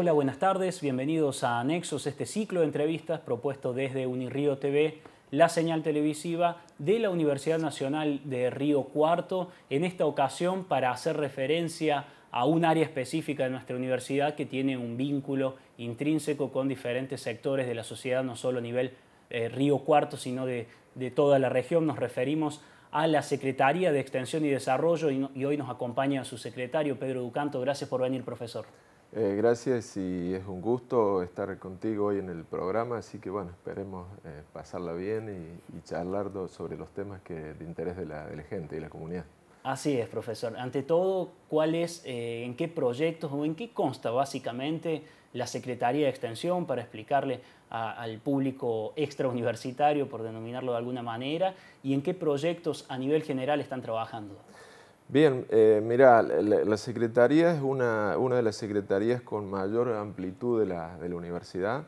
Hola, buenas tardes. Bienvenidos a Anexos, este ciclo de entrevistas propuesto desde Unirío TV, la señal televisiva de la Universidad Nacional de Río Cuarto, en esta ocasión para hacer referencia a un área específica de nuestra universidad que tiene un vínculo intrínseco con diferentes sectores de la sociedad, no solo a nivel eh, Río Cuarto, sino de, toda la región. Nos referimos a la Secretaría de Extensión y Desarrollo y, hoy nos acompaña su secretario Pedro Ducanto. Gracias por venir, profesor. Eh, gracias y es un gusto estar contigo hoy en el programa, así que bueno, esperemos eh, pasarla bien y, charlar sobre los temas que, de interés de la, gente y la comunidad. Así es, profesor. Ante todo, eh, ¿en qué proyectos o en qué consta básicamente la Secretaría de Extensión para explicarle al público extrauniversitario, por denominarlo de alguna manera, y en qué proyectos a nivel general están trabajando? Bien, eh, mira, la, Secretaría es una, una, de las secretarías con mayor amplitud de la, de universidad,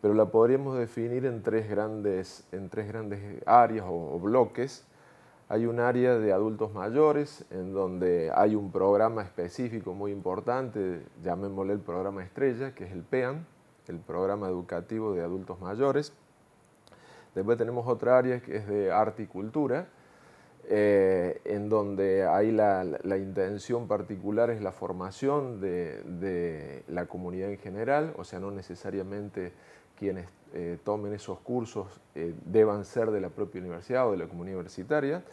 pero la podríamos definir en tres grandes, en tres grandes áreas o, bloques. Hay un área de adultos mayores en donde hay un programa específico muy importante, llamémosle el programa estrella, que es el PEAM, el programa educativo de adultos mayores. Después tenemos otra área que es de arte y cultura, eh, en donde hay la, intención particular es la formación de, la comunidad en general, o sea, no necesariamente quienes eh, tomen esos cursos eh, deban ser de la propia universidad o de la comunidad universitaria,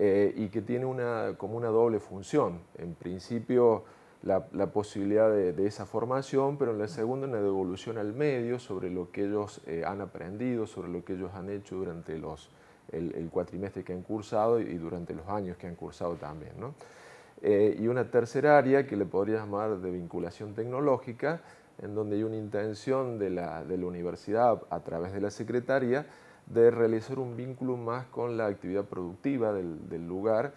y que tiene una, como una doble función. En principio, la, posibilidad de, esa formación, pero en la segunda una devolución al medio sobre lo que ellos han aprendido, sobre lo que ellos han hecho durante los, el, cuatrimestre que han cursado y durante los años que han cursado también. ¿no? Eh, y una tercera área que le podría llamar de vinculación tecnológica, en donde hay una intención de la, de la universidad a través de la secretaría de realizar un vínculo más con la actividad productiva del, lugar,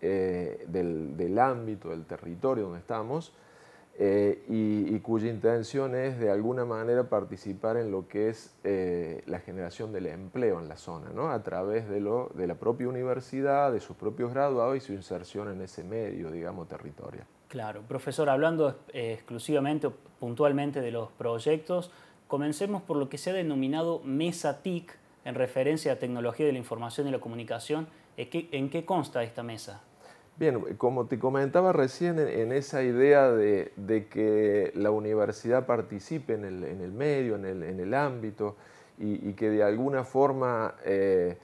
eh, del ámbito, del territorio donde estamos, eh, y, cuya intención es de alguna manera participar en lo que es eh, la generación del empleo en la zona, ¿no? a través de, la propia universidad, de sus propios graduados y su inserción en ese medio, digamos, territorial. Claro, profesor, hablando eh, exclusivamente o puntualmente de los proyectos, comencemos por lo que se ha denominado Mesa TIC en referencia a tecnología de la información y la comunicación. en qué consta esta mesa? Bien, eh, como te comentaba recién, en, esa idea de, que la universidad participe en el, medio, en el, ámbito, y, que de alguna forma, eh,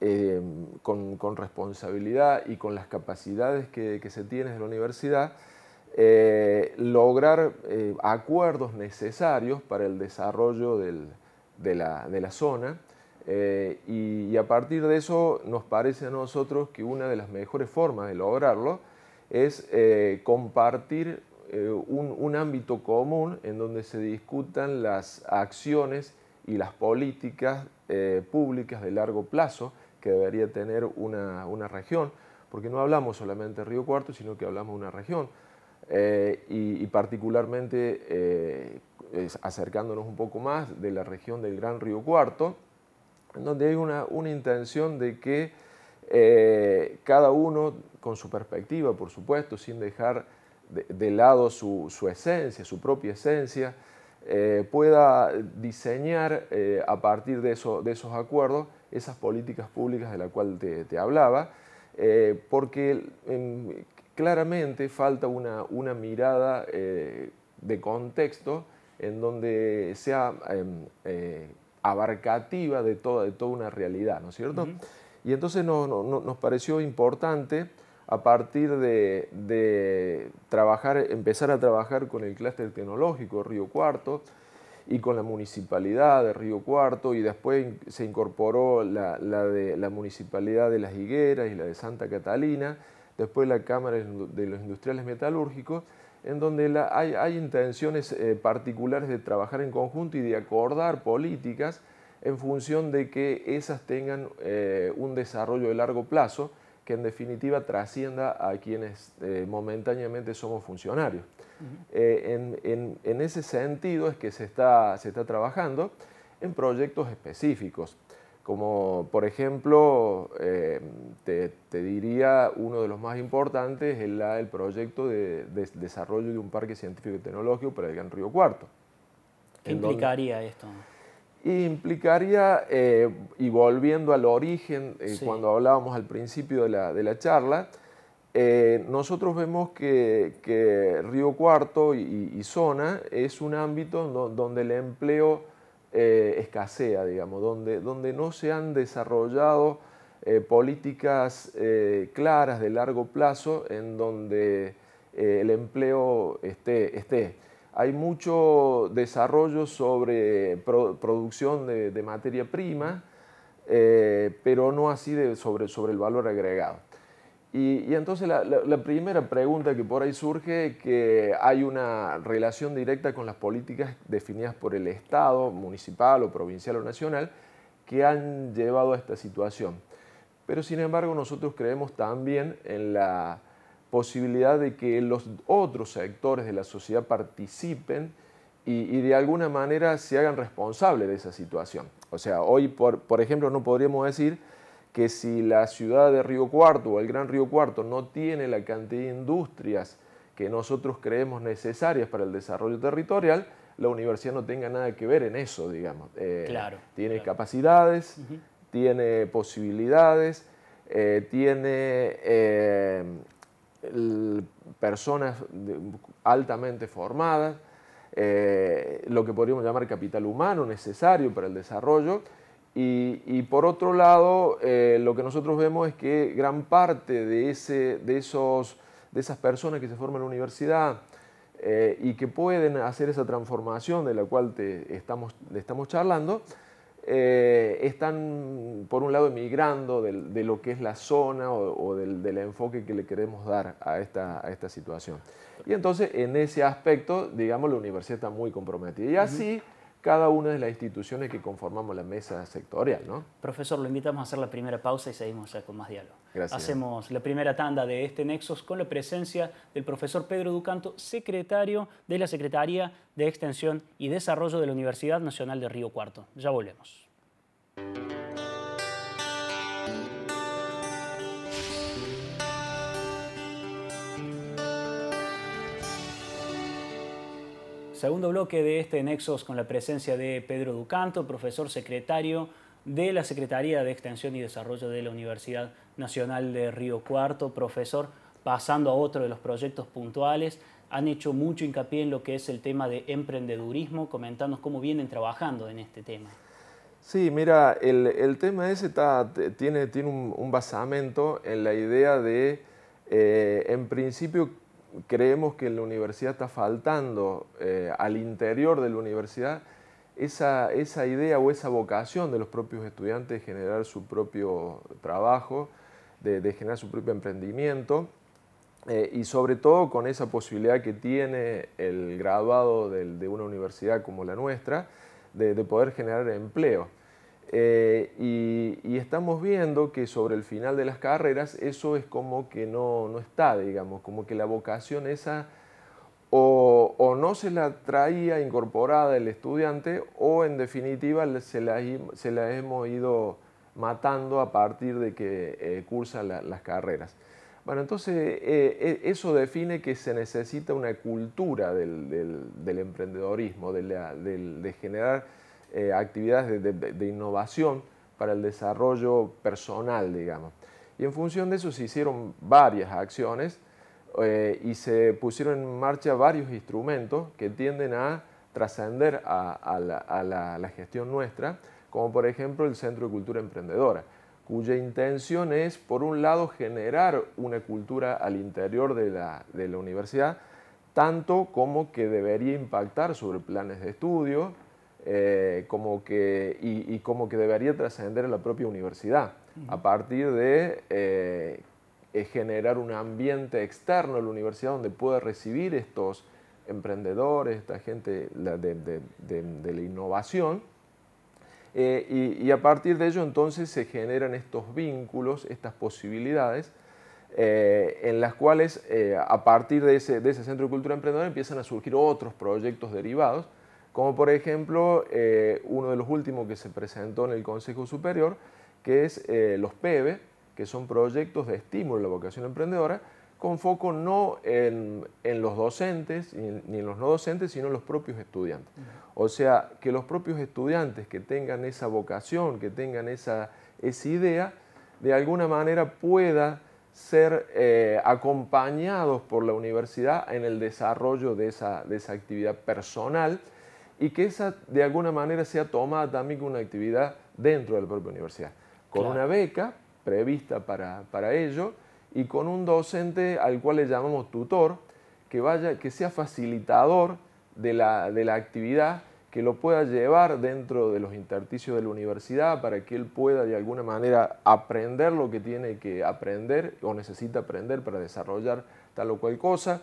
em, con, responsabilidad y con las capacidades que, se tiene de la universidad, eh, lograr acuerdos necesarios para el desarrollo de la zona eh, y, a partir de eso nos parece a nosotros que una de las mejores formas de lograrlo es eh, compartir eh, un, ámbito común en donde se discutan las acciones y las políticas públicas de largo plazo que debería tener una, una, región, porque no hablamos solamente de Río Cuarto, sino que hablamos de una región. Y, y, particularmente acercándonos un poco más de la región del Gran Río Cuarto, donde hay una, una intención de que eh, cada uno, con su perspectiva, por supuesto, sin dejar de, lado su, esencia, su propia esencia, eh, pueda diseñar eh, a partir de, de, esos acuerdos esas políticas públicas de la cual te, hablaba, porque claramente falta una, una mirada de contexto en donde sea abarcativa de toda, de toda una realidad, ¿no es cierto? Y entonces nos pareció importante a partir de, trabajar, empezar a trabajar con el clúster tecnológico Río Cuarto y con la municipalidad de Río Cuarto y después se incorporó la, la de la municipalidad de Las Higueras y la de Santa Catalina, después la Cámara de los Industriales Metalúrgicos en donde hay, intenciones eh, particulares de trabajar en conjunto y de acordar políticas en función de que esas tengan eh, un desarrollo de largo plazo que en definitiva trascienda a quienes eh, momentáneamente somos funcionarios. en, ese sentido es que se está trabajando en proyectos específicos como por ejemplo, eh, te, diría uno de los más importantes es la, el proyecto de, desarrollo de un parque científico y tecnológico para el Gran Río Cuarto. ¿Qué implicaría esto? Implicaría, eh, y volviendo al origen, eh, cuando hablábamos al principio de la, charla, nosotros vemos que, Río Cuarto y zona es un ámbito donde el empleo eh, escasea, digamos, donde, donde no se han desarrollado eh, políticas eh, claras de largo plazo en donde el empleo esté, Hay mucho desarrollo sobre producción de, materia prima, pero no así sobre, sobre el valor agregado. Y, entonces la, primera pregunta que por ahí surge, es que hay una relación directa con las políticas definidas por el Estado, municipal o provincial o nacional, que han llevado a esta situación. Pero sin embargo nosotros creemos también en la posibilidad de que los otros sectores de la sociedad participen y, de alguna manera se hagan responsables de esa situación. O sea, hoy, por, por ejemplo, no podríamos decir que si la ciudad de Río Cuarto o el Gran Río Cuarto no tiene la cantidad de industrias que nosotros creemos necesarias para el desarrollo territorial, la universidad no tenga nada que ver en eso, digamos. Eh, tiene capacidades, tiene posibilidades, eh, tiene eh, personas altamente formadas, lo que podríamos llamar capital humano necesario para el desarrollo y, por otro lado, eh, lo que nosotros vemos es que gran parte de, ese, de, esos, de esas personas que se forman en la universidad eh, y que pueden hacer esa transformación de la cual te estamos, estamos charlando, eh, están, por un lado, emigrando de, lo que es la zona o, del, del, enfoque que le queremos dar a esta, a esta situación. Y entonces, en ese aspecto, digamos, la universidad está muy comprometida. Y así, cada una de las instituciones que conformamos la mesa sectorial. ¿no? Profesor, lo invitamos a hacer la primera pausa y seguimos ya con más diálogo. Gracias. Hacemos la primera tanda de este Nexos con la presencia del profesor Pedro Ducanto, secretario de la Secretaría de Extensión y Desarrollo de la Universidad Nacional de Río Cuarto. Ya volvemos. Segundo bloque de este Nexos con la presencia de Pedro Ducanto, profesor secretario de la Secretaría de Extensión y Desarrollo de la Universidad Nacional de Río Cuarto. Profesor, pasando a otro de los proyectos puntuales, han hecho mucho hincapié en lo que es el tema de emprendedurismo. Comentanos cómo vienen trabajando en este tema. Sí, mira, el, tema ese está, tiene, tiene un, un, basamento en la idea de, eh, en principio, creemos que en la universidad está faltando eh, al interior de la universidad esa, idea o esa vocación de los propios estudiantes de generar su propio trabajo, de, generar su propio emprendimiento eh, y sobre todo con esa posibilidad que tiene el graduado de, una universidad como la nuestra de poder generar empleo. Eh, y, estamos viendo que sobre el final de las carreras eso es como que no, está, digamos, como que la vocación esa o, no se la traía incorporada el estudiante o en definitiva se la, hemos ido matando a partir de que eh, cursa las carreras. Bueno, entonces eh, eso define que se necesita una cultura del, emprendedorismo, de generar eh, actividades de, innovación para el desarrollo personal, digamos. Y en función de eso se hicieron varias acciones eh, y se pusieron en marcha varios instrumentos que tienden a trascender a, la, gestión nuestra, como por ejemplo el Centro de Cultura Emprendedora, cuya intención es, por un lado, generar una cultura al interior de la, de la universidad, tanto como que debería impactar sobre planes de estudio, eh, como que, y, como que debería trascender en la propia universidad, a partir de eh, eh, generar un ambiente externo a la universidad donde pueda recibir estos emprendedores, esta gente de, la innovación, y, a partir de ello entonces se generan estos vínculos, estas posibilidades, en las cuales a partir de ese, de ese Centro de Cultura Emprendedora empiezan a surgir otros proyectos derivados como por ejemplo eh, uno de los últimos que se presentó en el Consejo Superior, que es eh, los PEBE, que son proyectos de estímulo a la vocación emprendedora, con foco no en, los docentes ni en los no docentes, sino en los propios estudiantes. O sea, que los propios estudiantes que tengan esa vocación, que tengan esa, idea, de alguna manera pueda ser eh, acompañados por la universidad en el desarrollo de esa actividad personal y que esa de alguna manera sea tomada también como una actividad dentro de la propia universidad, con una beca prevista para, ello y con un docente al cual le llamamos tutor, que, que sea facilitador de la, de la actividad, que lo pueda llevar dentro de los intersticios de la universidad para que él pueda de alguna manera aprender lo que tiene que aprender o necesita aprender para desarrollar tal o cual cosa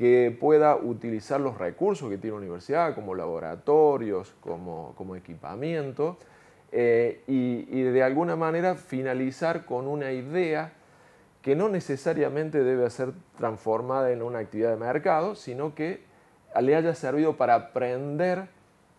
que pueda utilizar los recursos que tiene la universidad, como laboratorios, como, equipamiento, eh, y, de alguna manera finalizar con una idea que no necesariamente debe ser transformada en una actividad de mercado, sino que le haya servido para aprender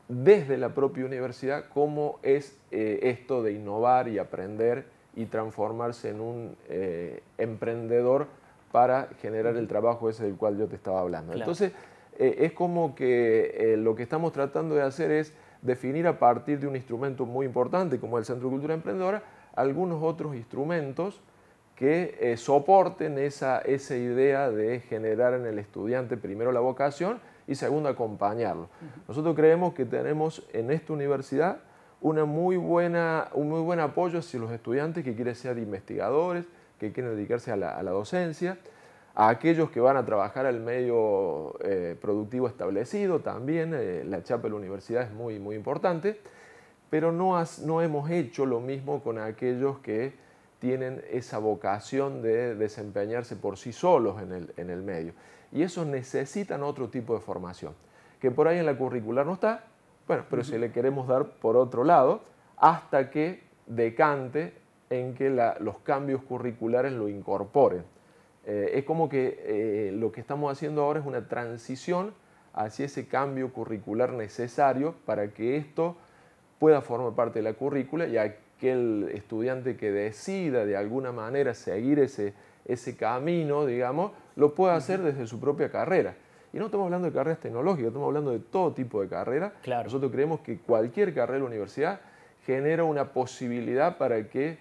desde la propia universidad cómo es eh, esto de innovar y aprender y transformarse en un eh, emprendedor para generar el trabajo ese del cual yo te estaba hablando. Entonces, eh, es como que eh, lo que estamos tratando de hacer es definir a partir de un instrumento muy importante como el Centro de Cultura Emprendedora, algunos otros instrumentos que eh, soporten esa, idea de generar en el estudiante primero la vocación y segundo acompañarlo. Nosotros creemos que tenemos en esta universidad una muy buena, un muy buen apoyo hacia los estudiantes que quieren ser investigadores, que quieren dedicarse a la, docencia, a aquellos que van a trabajar al medio eh, productivo establecido también, eh, la chapa de la universidad es muy, muy importante, pero no, no hemos hecho lo mismo con aquellos que tienen esa vocación de desempeñarse por sí solos en el, medio. Y esos necesitan otro tipo de formación, que por ahí en la curricular no está, bueno, pero si le queremos dar por otro lado, hasta que decante en que los cambios curriculares lo incorporen. Eh, es como que eh, lo que estamos haciendo ahora es una transición hacia ese cambio curricular necesario para que esto pueda formar parte de la currícula y aquel estudiante que decida de alguna manera seguir ese, ese camino, digamos, lo pueda hacer desde su propia carrera. Y no estamos hablando de carreras tecnológicas, estamos hablando de todo tipo de carrera. Nosotros creemos que cualquier carrera de la universidad genera una posibilidad para que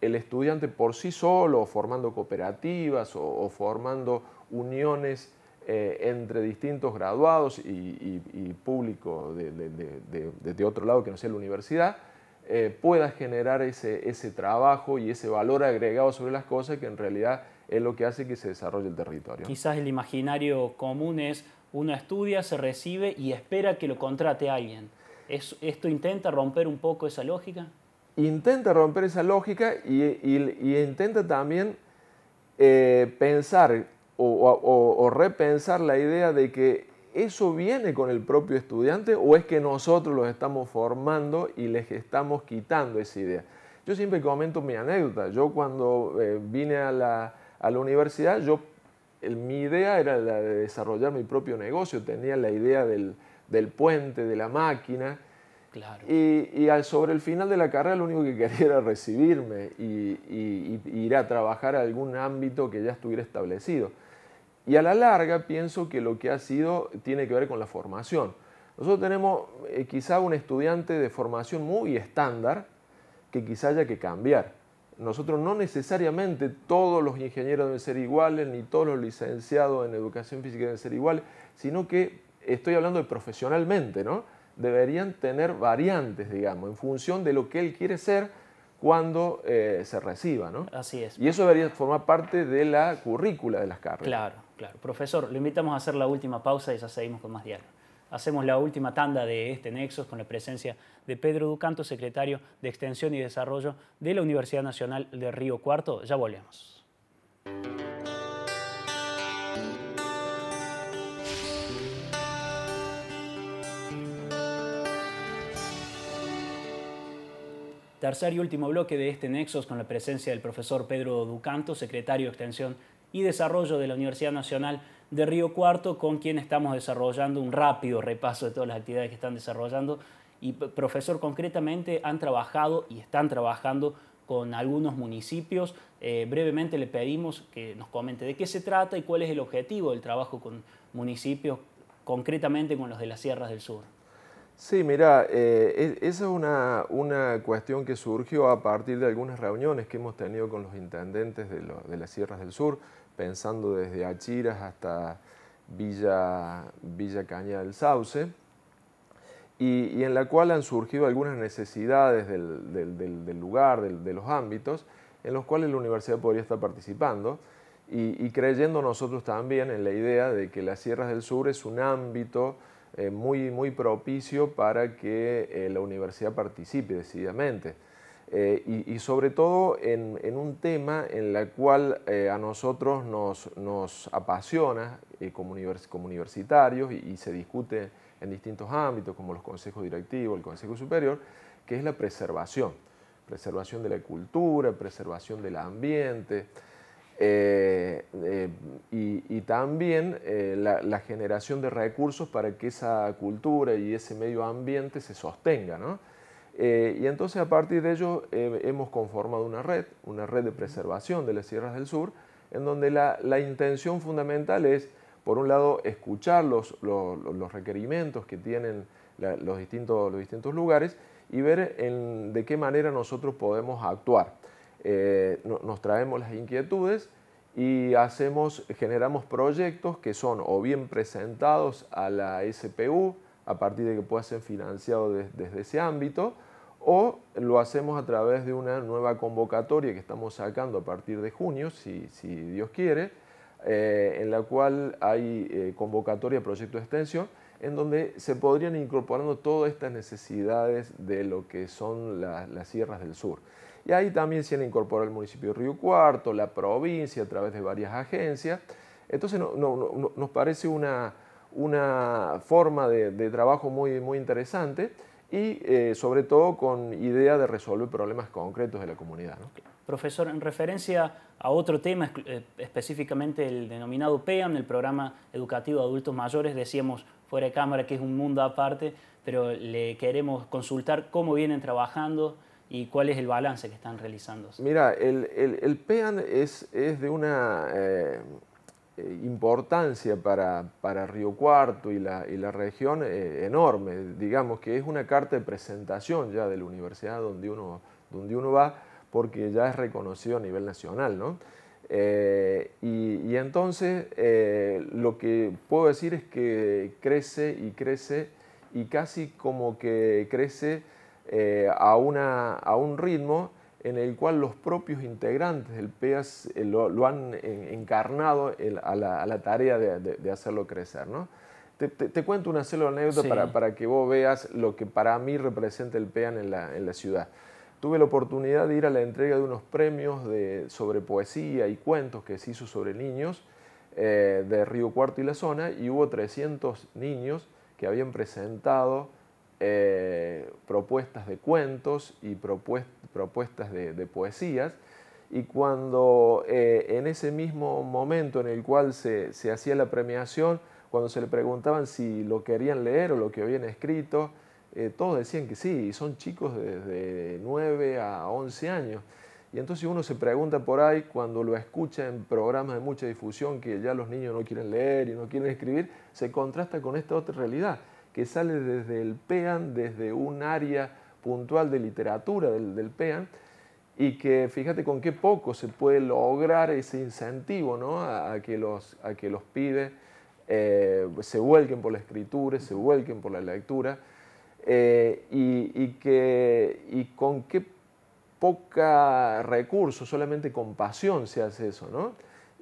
el estudiante por sí solo, formando cooperativas o, formando uniones eh, entre distintos graduados y, público de, otro lado que no sea la universidad, eh, pueda generar ese, trabajo y ese valor agregado sobre las cosas que en realidad es lo que hace que se desarrolle el territorio. Quizás el imaginario común es uno estudia, se recibe y espera que lo contrate alguien. ¿Esto intenta romper un poco esa lógica? intenta romper esa lógica y, intenta también eh, pensar o, repensar la idea de que eso viene con el propio estudiante o es que nosotros los estamos formando y les estamos quitando esa idea. Yo siempre comento mi anécdota. Yo cuando eh, vine a la, universidad, mi idea era la de desarrollar mi propio negocio. Tenía la idea del puente, de la máquina, y, sobre el final de la carrera lo único que quería era recibirme y, ir a trabajar a algún ámbito que ya estuviera establecido. Y a la larga pienso que lo que ha sido tiene que ver con la formación. Nosotros tenemos eh, quizá un estudiante de formación muy estándar que quizá haya que cambiar. Nosotros no necesariamente todos los ingenieros deben ser iguales, ni todos los licenciados en educación física deben ser iguales, sino que estoy hablando de profesionalmente, ¿no? deberían tener variantes, digamos, en función de lo que él quiere ser cuando eh, se reciba, Así es. Y eso debería formar parte de la currícula de las carreras. Claro, claro. Profesor, le invitamos a hacer la última pausa y ya seguimos con más diálogo. Hacemos la última tanda de este Nexos con la presencia de Pedro Ducanto, secretario de Extensión y Desarrollo de la Universidad Nacional de Río Cuarto. Ya volvemos. Tercer y último bloque de este Nexos con la presencia del profesor Pedro Ducanto, secretario de Extensión y Desarrollo de la Universidad Nacional de Río Cuarto, con quien estamos desarrollando un rápido repaso de todas las actividades que están desarrollando. Y profesor, concretamente han trabajado y están trabajando con algunos municipios. Eh, brevemente le pedimos que nos comente de qué se trata y cuál es el objetivo del trabajo con municipios, concretamente con los de las Sierras del Sur. Sí, mira, eh, e, esa es una, una, cuestión que surgió a partir de algunas reuniones que hemos tenido con los intendentes de, las Sierras del Sur, pensando desde Achiras hasta Villa, Villa Caña del Sauce, y, en la cual han surgido algunas necesidades del, del, lugar, de los ámbitos, en los cuales la universidad podría estar participando. y creyendo nosotros también en la idea de que las Sierras del Sur es un ámbito eh, muy, propicio para que eh, la universidad participe decididamente. Eh, y, sobre todo en, un tema en el cual a nosotros nos, apasiona como, universitarios y se discute en distintos ámbitos como los consejos directivos, el consejo superior, que es la preservación. Preservación de la cultura, preservación del ambiente, eh, eh, y, también eh, la, generación de recursos para que esa cultura y ese medio ambiente se sostenga. y entonces a partir de ello hemos conformado una red, una red de preservación de las sierras del sur, en donde la, la intención fundamental es, por un lado, escuchar los, requerimientos que tienen los, distintos, los distintos lugares y ver de qué manera nosotros podemos actuar. Eh, nos traemos las inquietudes y generamos proyectos que son o bien presentados a la SPU a partir de que pueda ser financiado desde ese ámbito o lo hacemos a través de una nueva convocatoria que estamos sacando a partir de junio, si, Dios quiere, eh, en la cual hay eh, convocatoria proyecto de extensión en donde se podrían incorporar todas estas necesidades de lo que son las sierras del sur. Y ahí también se han el municipio de Río Cuarto, la provincia, a través de varias agencias. Entonces nos parece una, una forma de, trabajo muy, muy interesante y eh, sobre todo con idea de resolver problemas concretos de la comunidad. Profesor, en referencia a otro tema, eh, específicamente el denominado PEAM, el Programa Educativo de Adultos Mayores, decíamos fuera de cámara que es un mundo aparte, pero le queremos consultar cómo vienen trabajando, y cuál es el balance que están realizando. Mira, el, el, PEAN es, de una eh, importancia para, Río Cuarto y la, región eh, enorme, digamos que es una carta de presentación ya de la universidad donde uno, donde uno va porque ya es reconocido a nivel nacional, eh, y, entonces lo que puedo decir es que crece y crece y casi como que crece eh, a, un ritmo en el cual los propios integrantes del PEAS eh, lo, han encarnado a, la, tarea de, hacerlo crecer. ¿no? Te, cuento una célula anécdota para, que vos veas lo que para mí representa el PEAN en la, ciudad. Tuve la oportunidad de ir a la entrega de unos premios sobre poesía y cuentos que se hizo sobre niños eh, de Río Cuarto y la zona y hubo 300 niños que habían presentado eh, propuestas de cuentos y propuestas de, poesías. Y cuando eh, en ese mismo momento en el cual se, hacía la premiación, cuando se le preguntaban si lo querían leer o lo que habían escrito, eh, todos decían que sí, y son chicos desde 9 a 11 años. Y entonces uno se pregunta por ahí, cuando lo escucha en programas de mucha difusión, que ya los niños no quieren leer y no quieren escribir, se contrasta con esta otra realidad que sale desde el PEAN, desde un área puntual de literatura del, del PEAN, y que fíjate con qué poco se puede lograr ese incentivo ¿no? a, que los, a que los eh, se vuelquen por la escritura, se vuelquen por la lectura, eh, y, que, y con qué poca recurso, solamente con pasión se hace eso. ¿no?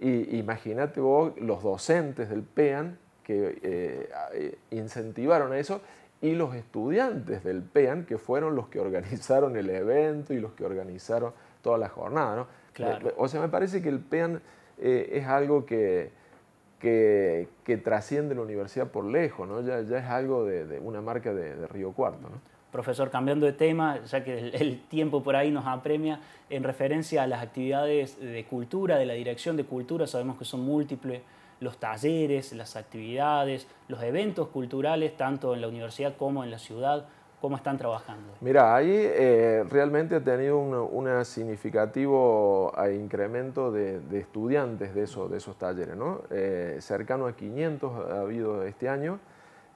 imagínate vos los docentes del PEAN que eh, eh, incentivaron a eso, y los estudiantes del PEAN, que fueron los que organizaron el evento y los que organizaron toda la jornada. O sea, me parece que el PEAN eh, es algo que, que, trasciende la universidad por lejos, ya, es algo de, una marca de, Río Cuarto. Profesor, cambiando de tema, ya que el, el, tiempo por ahí nos apremia, en referencia a las actividades de cultura, de la dirección de cultura, sabemos que son múltiples los talleres, las actividades, los eventos culturales, tanto en la universidad como en la ciudad? ¿Cómo están trabajando? Mira, ahí eh, realmente ha tenido un, significativo eh, incremento de, estudiantes de, de esos talleres, ¿no? Eh, cercano a 500 ha habido este año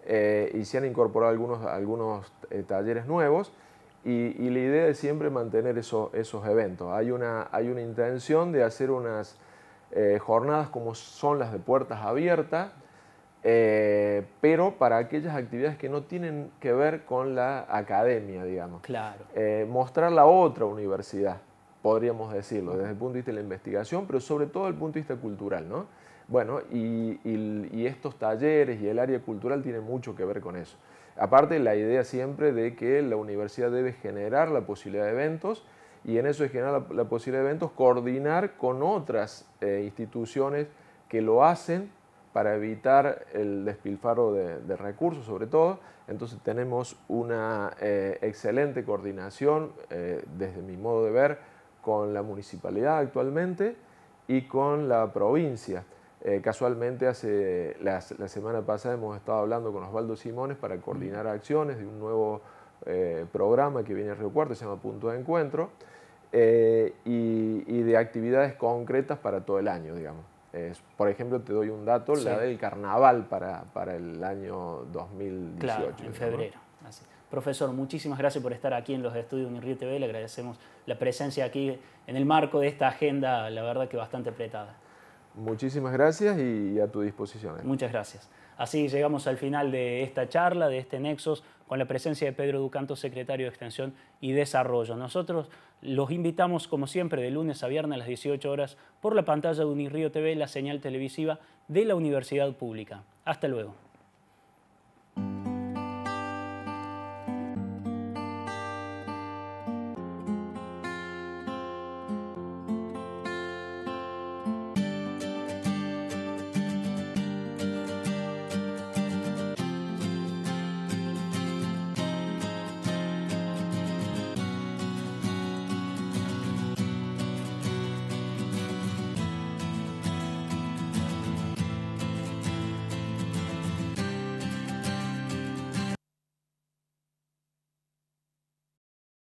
y se han incorporado algunos, algunos talleres nuevos. Y, la idea es siempre mantener esos eventos. Hay una, hay una intención de hacer unas eh, jornadas como son las de puertas abiertas, eh, pero para aquellas actividades que no tienen que ver con la academia, digamos. Claro. Eh, mostrar la otra universidad, podríamos decirlo, desde el punto de vista de la investigación, pero sobre todo desde el punto de vista cultural, ¿no? Bueno, y, y, estos talleres y el área cultural tienen mucho que ver con eso. Aparte, la idea siempre de que la universidad debe generar la posibilidad de eventos y en eso es generar la, posibilidad de eventos, coordinar con otras eh, instituciones que lo hacen para evitar el despilfarro de, recursos sobre todo. Entonces tenemos una eh, excelente coordinación, eh, desde mi modo de ver, con la municipalidad actualmente y con la provincia. casualmente hace la, la, semana pasada hemos estado hablando con Osvaldo Simones para coordinar acciones de un nuevo eh, programa que viene a Río Cuarto, se llama Punto de Encuentro, eh, y, de actividades concretas para todo el año, digamos. por ejemplo, te doy un dato, la del carnaval para, para el año 2018. en febrero. Profesor, muchísimas gracias por estar aquí en los estudios de Unirrío TV. Le agradecemos la presencia aquí en el marco de esta agenda, la verdad que bastante apretada. Muchísimas gracias y a tu disposición. Eh. Muchas gracias. Así llegamos al final de esta charla, de este Nexos con la presencia de Pedro Ducanto, secretario de Extensión y Desarrollo. Nosotros los invitamos, como siempre, de lunes a viernes a las 18 horas por la pantalla de Unirío TV, la señal televisiva de la Universidad Pública. Hasta luego.